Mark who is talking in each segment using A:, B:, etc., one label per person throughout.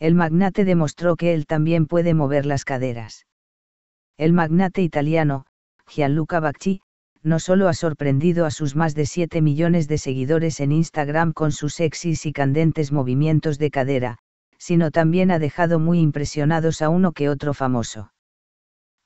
A: El magnate demostró que él también puede mover las caderas. El magnate italiano, Gianluca Bacci, no solo ha sorprendido a sus más de 7 millones de seguidores en Instagram con sus sexys y candentes movimientos de cadera, sino también ha dejado muy impresionados a uno que otro famoso.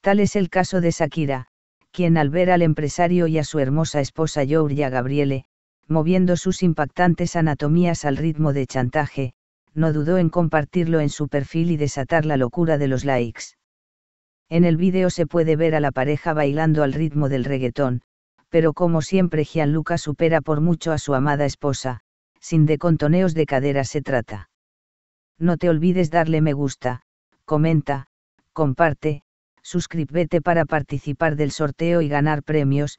A: Tal es el caso de Shakira, quien al ver al empresario y a su hermosa esposa Giorgia Gabriele, moviendo sus impactantes anatomías al ritmo de chantaje, no dudó en compartirlo en su perfil y desatar la locura de los likes. En el vídeo se puede ver a la pareja bailando al ritmo del reggaetón, pero como siempre Gianluca supera por mucho a su amada esposa, sin de contoneos de cadera se trata. No te olvides darle me gusta, comenta, comparte, suscríbete para participar del sorteo y ganar premios,